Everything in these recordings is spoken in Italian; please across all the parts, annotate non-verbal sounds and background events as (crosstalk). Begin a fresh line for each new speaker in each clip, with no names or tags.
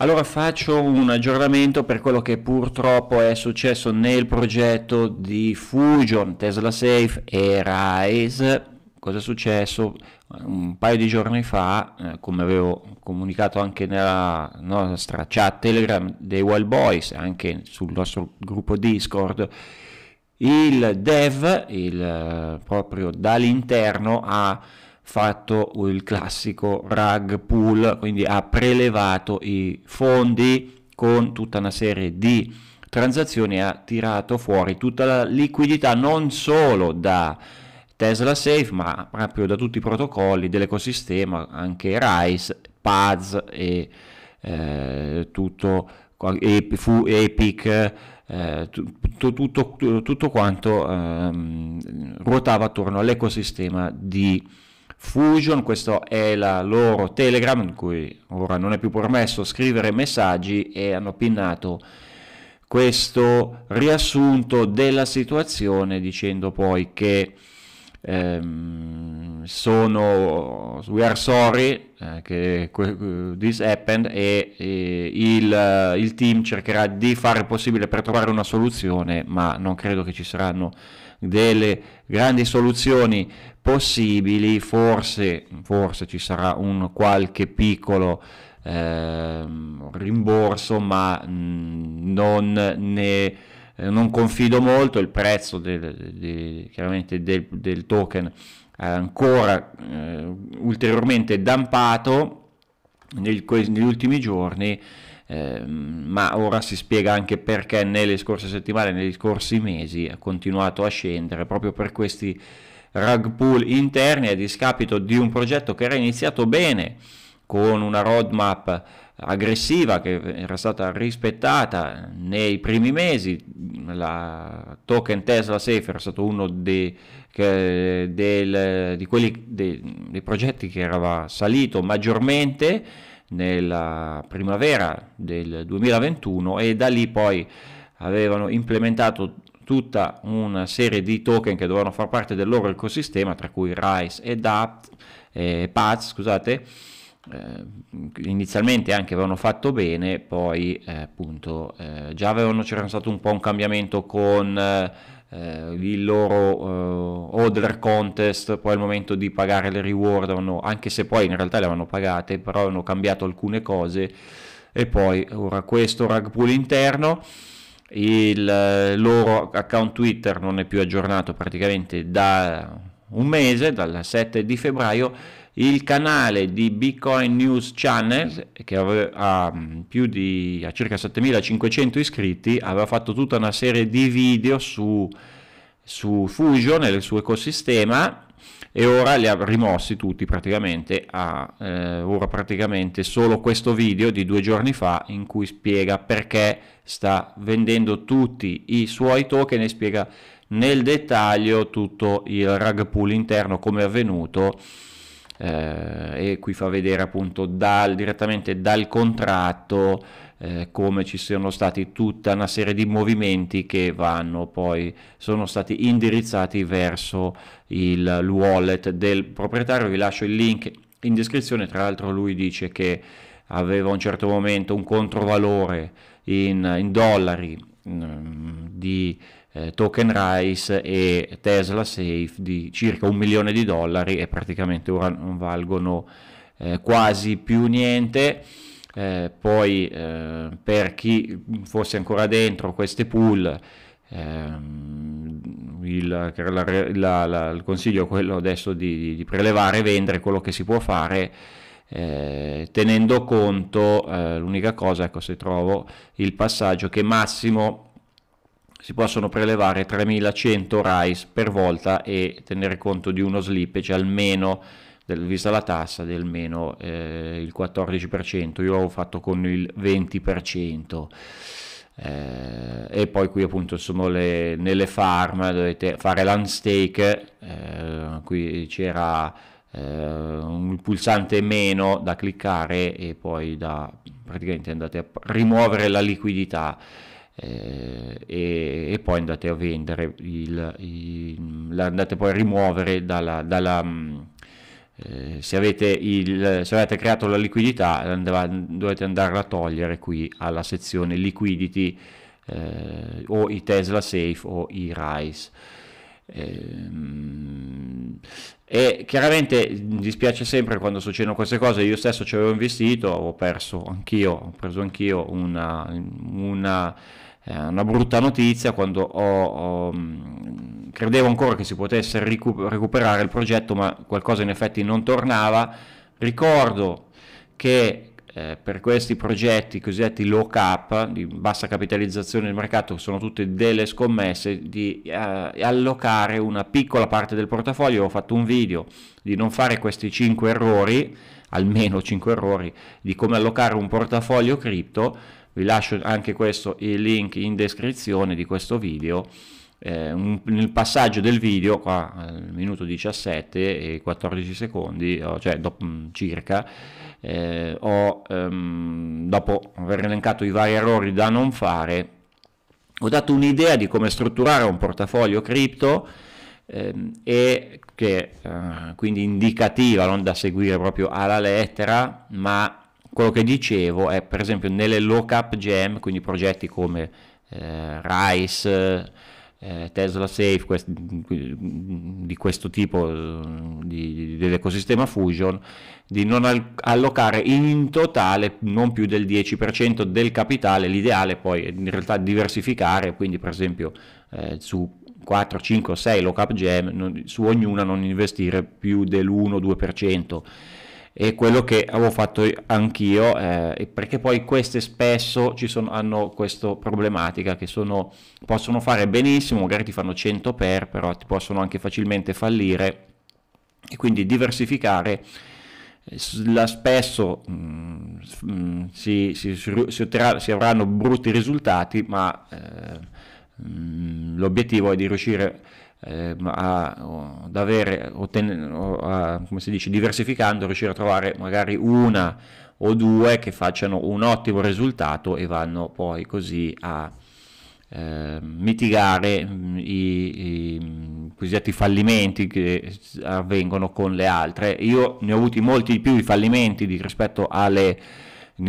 Allora faccio un aggiornamento per quello che purtroppo è successo nel progetto di Fusion, Tesla Safe e Rise. Cosa è successo? Un paio di giorni fa, eh, come avevo comunicato anche nella nostra chat Telegram dei Wild Boys, anche sul nostro gruppo Discord, il dev, il, eh, proprio dall'interno ha fatto il classico rug pull, quindi ha prelevato i fondi con tutta una serie di transazioni, ha tirato fuori tutta la liquidità non solo da Tesla Safe, ma proprio da tutti i protocolli dell'ecosistema, anche RISE, PAZ e eh, tutto fu Epic, eh, tutto, tutto, tutto, quanto ehm, ruotava attorno all'ecosistema di Fusion, questo è la loro Telegram in cui ora non è più permesso scrivere messaggi e hanno pinnato questo riassunto della situazione dicendo poi che ehm, sono We Are Sorry eh, che this happened e, e il, il, team cercherà di fare il possibile per trovare una soluzione ma non credo che ci saranno delle grandi soluzioni possibili forse, forse ci sarà un qualche piccolo ehm, rimborso ma mh, mm, non ne eh, non confido molto, il prezzo del, di, chiaramente del, del token è ancora eh, ulteriormente dampato nel, negli ultimi giorni, eh, ma ora si spiega anche perché nelle scorse settimane, negli scorsi mesi ha continuato a scendere proprio per questi rug pull interni a discapito di un progetto che era iniziato bene con una roadmap aggressiva che era stata rispettata nei primi mesi, la token Tesla Safer è stato uno dei, che, del, di quelli, dei, dei progetti che era salito maggiormente nella primavera del 2021 e da lì poi avevano implementato tutta una serie di token che dovevano far parte del loro ecosistema, tra cui RISE e DAPT, eh, PAZ, scusate, eh, inizialmente anche avevano fatto bene, poi eh, appunto eh, già avevano, c'era stato un po' un cambiamento con eh, il loro eh, order contest, poi al momento di pagare le reward, avevano, anche se poi in realtà le avevano pagate, però hanno cambiato alcune cose e poi ora questo rug pull interno. Il eh, loro account Twitter non è più aggiornato praticamente da un mese, dal 7 di febbraio, il canale di Bitcoin News Channel che aveva mm, più di a circa 7500 iscritti aveva fatto tutta una serie di video su, su Fusion e il suo ecosistema e ora li ha rimossi tutti praticamente a eh, ora praticamente solo questo video di due giorni fa in cui spiega perché sta vendendo tutti i suoi token e spiega nel dettaglio tutto il rug pull interno come è avvenuto eh, e qui fa vedere appunto dal, direttamente dal contratto eh, come ci sono stati tutta una serie di movimenti che vanno poi sono stati indirizzati verso il wallet del proprietario vi lascio il link in descrizione tra l'altro lui dice che aveva a un certo momento un controvalore in, in dollari mh, mm, di eh, token Rice e Tesla Safe di circa un milione di dollari e praticamente ora non valgono eh, quasi più niente. Eh, poi eh, per chi fosse ancora dentro queste pool, ehm, il, la, la, la, il, consiglio è quello adesso di, di prelevare e vendere quello che si può fare. Eh, tenendo conto eh, l'unica cosa ecco se trovo il passaggio che massimo si possono prelevare 3100 RISE per volta e tenere conto di uno slippage cioè almeno del, vista la tassa del meno eh, il 14%, io l'avevo fatto con il 20%. Eh, e poi qui appunto sono le, nelle farm dovete fare l'unstake eh, qui c'era eh, un pulsante meno da cliccare e poi da praticamente andate a rimuovere la liquidità eh, e, e, poi andate a vendere, il, il, la andate poi a rimuovere dalla... dalla mm, eh, se, avete il, se, avete creato la liquidità andava, dovete andarla a togliere qui alla sezione liquidity eh, o i Tesla Safe o i RISE. Ehm, e chiaramente mi dispiace sempre quando succedono queste cose. Io stesso ci avevo investito, ho perso anch'io, ho preso anch'io una, una eh, una brutta notizia quando ho, ho, mm, credevo ancora che si potesse ricu- recuperare il progetto, ma qualcosa in effetti non tornava. Ricordo che eh, per questi progetti cosiddetti low cap, di bassa capitalizzazione del mercato, sono tutte delle scommesse, di eh, allocare una piccola parte del portafoglio. Ho fatto un video di non fare questi 5 errori, almeno 5 errori, di come allocare un portafoglio cripto vi lascio anche questo il link in descrizione di questo video eh, un, nel passaggio del video qua al minuto 17 e 14 secondi cioè dopo, mm, circa eh, ho, ehm, dopo aver elencato i vari errori da non fare ho dato un'idea di come strutturare un portafoglio cripto ehm, e che eh, quindi indicativa non da seguire proprio alla lettera ma quello che dicevo è per esempio nelle low cap gem, quindi progetti come eh, Rice, eh, Tesla Safe, quest- di questo tipo eh, di, di, dell'ecosistema Fusion, di non al- allocare in totale non più del 10% del capitale, l'ideale poi è in realtà diversificare, quindi per esempio eh, su 4, 5, 6 low cap gem, non, su ognuna non investire più dell'1-2% è quello che avevo fatto anch'io, eh, perché poi queste spesso sono, hanno questa problematica che sono, possono fare benissimo, magari ti fanno 100 per, però ti possono anche facilmente fallire e quindi diversificare eh, la spesso mh, mm, mm, si, si, si, otterrà, si, avranno brutti risultati, ma eh, mh, mm, l'obiettivo è di riuscire a Ehm, a, ad avere, otten- a, come si dice, diversificando, riuscire a trovare magari una o due che facciano un ottimo risultato e vanno poi così a eh, mitigare mm, i, i, mm, cosiddetti fallimenti che avvengono con le altre. Io ne ho avuti molti di più di fallimenti di, rispetto alle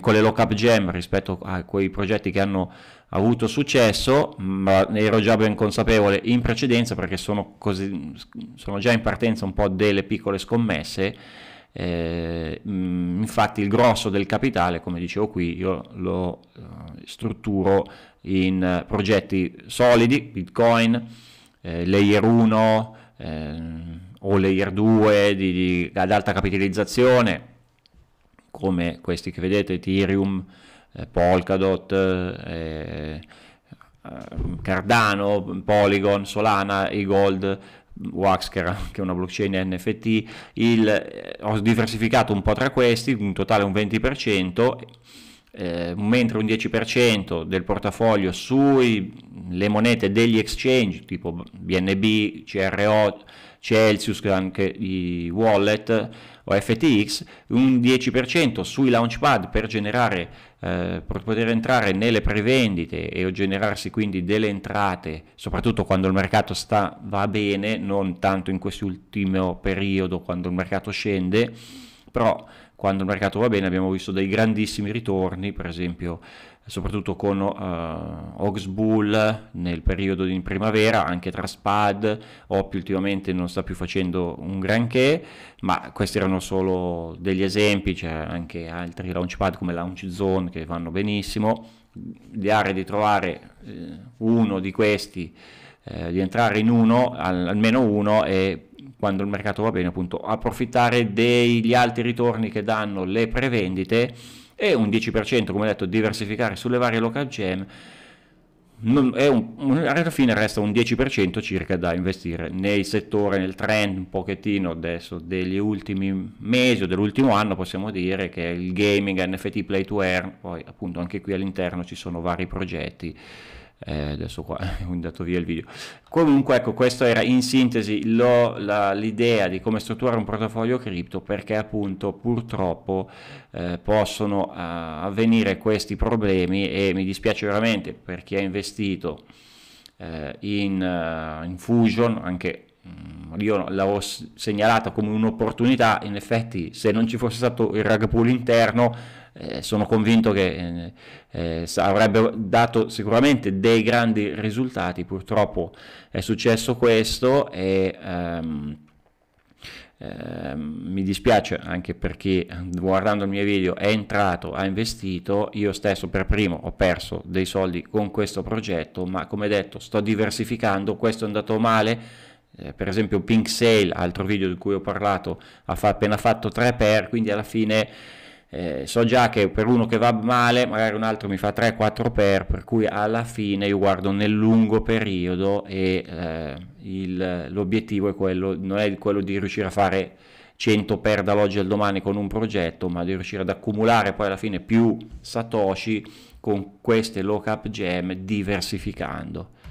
con le lock up jam rispetto a quei progetti che hanno avuto successo, ma ero già ben consapevole in precedenza perché sono, così, sono già in partenza un po' delle piccole scommesse. Eh, infatti il grosso del capitale, come dicevo qui, io lo eh, strutturo in progetti solidi, Bitcoin, eh, Layer 1 eh, o Layer 2 di, di, ad alta capitalizzazione, come questi che vedete, Ethereum, eh, Polkadot, eh, eh Cardano, Polygon, Solana, eGold, Wax che, era, che è una blockchain NFT, il, eh, ho diversificato un po' tra questi, un totale un 20%. Eh, mentre un 10% del portafoglio sulle monete degli exchange tipo BNB, CRO, Celsius, anche di wallet o FTX, un 10% sui launchpad per generare, eh, per poter entrare nelle prevendite e generarsi quindi delle entrate, soprattutto quando il mercato sta, va bene, non tanto in quest'ultimo periodo quando il mercato scende, però quando il mercato va bene abbiamo visto dei grandissimi ritorni, per esempio soprattutto con uh, eh, Oxbull nel periodo di primavera, anche tra Spad, Oppi ultimamente non sta più facendo un granché, ma questi erano solo degli esempi, c'è anche altri launchpad come Launch Zone che vanno benissimo, ideare di trovare eh, uno di questi, eh, di entrare in uno, al, almeno uno e quando il mercato va bene appunto approfittare degli alti ritorni che danno le prevendite e un 10% come detto diversificare sulle varie local gem non, un, alla fine resta un 10% circa da investire nel settore, nel trend un pochettino adesso degli ultimi mesi o dell'ultimo anno possiamo dire che il gaming, NFT, play to earn, poi appunto anche qui all'interno ci sono vari progetti eh, adesso qua (laughs) ho andato via il video comunque ecco questa era in sintesi lo, la, l'idea di come strutturare un portafoglio cripto perché appunto purtroppo eh, possono eh, avvenire questi problemi e mi dispiace veramente per chi ha investito eh, in, uh, in Fusion anche mm, io l'avevo segnalata come un'opportunità in effetti se non ci fosse stato il rug pull interno eh, sono convinto che eh, eh avrebbe dato sicuramente dei grandi risultati, purtroppo è successo questo e... Ehm, eh, mi dispiace anche per chi guardando il mio video è entrato, ha investito, io stesso per primo ho perso dei soldi con questo progetto, ma come detto sto diversificando, questo è andato male, eh, per esempio Pink Sale, altro video di cui ho parlato, ha fa- appena fatto 3 per, quindi alla fine eh, so già che per uno che va male magari un altro mi fa 3-4 per, per cui alla fine io guardo nel lungo periodo e eh, il, l'obiettivo è quello, non è quello di riuscire a fare 100 per dall'oggi al domani con un progetto, ma di riuscire ad accumulare poi alla fine più satoshi con queste low cap gem diversificando.